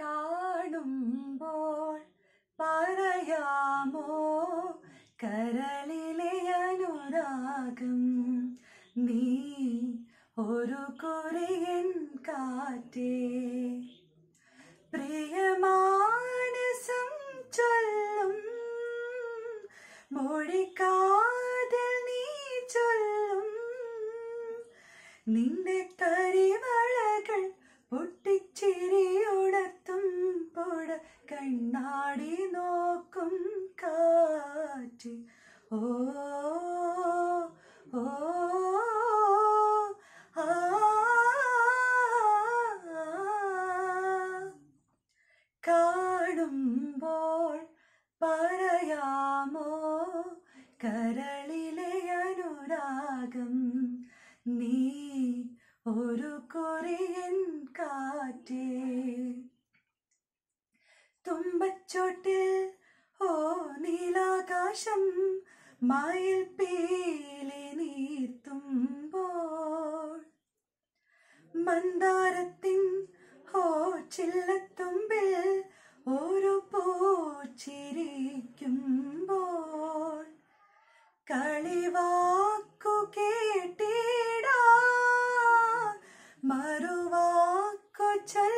കാണുമ്പോൾ പറയാമോ കരളിലെ അനുരാഗം നീ ഒരു കുറിയൻ കാറ്റേ പ്രിയമാനസം ചൊല്ലും മൊഴിക്കാതിൽ നീ ചൊല്ലും നിന്റെ കരിവളകൾ പൊട്ടി കട കണ്ണാടി നോക്കും കാറ്റ് ഓ ഓ കാണുമ്പോൾ പറയാമോ കരളിലെ അനുരാഗം നീ ഒരു കൊറിയൻ കാറ്റേ മലച്ചോട്ടിൽ ഓ നീലാകാശം മായിൽ പേലെ നീർത്തുമ്പോൾ മന്ദാരത്തിൻ ഓ ചില്ലത്തുമ്പിൽ ഓരോ പോച്ചിരിക്കുമ്പോൾ കളിവാക്കു കേട്ടിടാ മറുവാക്കു ചൊല്ല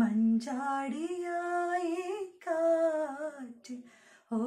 മഞ്ചാടിയായി കാറ്റ് ഓ